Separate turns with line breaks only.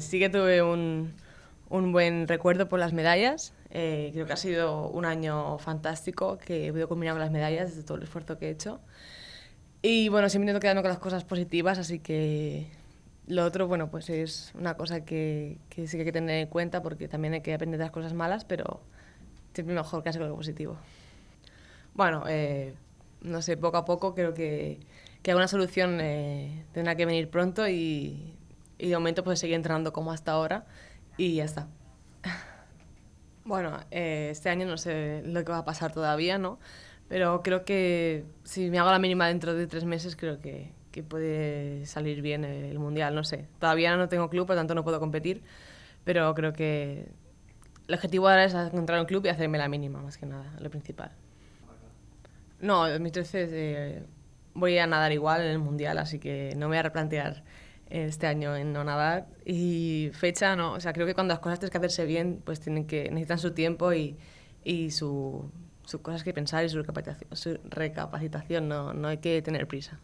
Sí que tuve un, buen recuerdo por las medallas. Eh, creo que ha sido un año fantástico que he podido combinar con las medallas desde todo el esfuerzo que he hecho. Y bueno, siempre intento quedarme con las cosas positivas, así que lo otro, bueno, pues es una cosa que, sí que hay que tener en cuenta porque también hay que aprender de las cosas malas, pero siempre mejor quedarse con lo positivo. Bueno, eh, no sé, poco a poco creo que, que alguna solución eh, tendrá que venir pronto y y de momento pues seguir entrenando como hasta ahora y ya está. Bueno, eh, este año no sé lo que va a pasar todavía, ¿no? Pero creo que si me hago la mínima dentro de tres meses, creo que, que puede salir bien el Mundial, no sé. Todavía no tengo club, por tanto no puedo competir, pero creo que el objetivo ahora es encontrar un club y hacerme la mínima, más que nada, lo principal. No, en 2013 eh, voy a nadar igual en el Mundial, así que no me voy a replantear este año en nadar Y fecha, no. O sea, creo que cuando las cosas tienen que hacerse bien, pues tienen que, necesitan su tiempo y, y sus cosas que pensar y su, recapacitación. Su recapacitación no, no hay que tener prisa.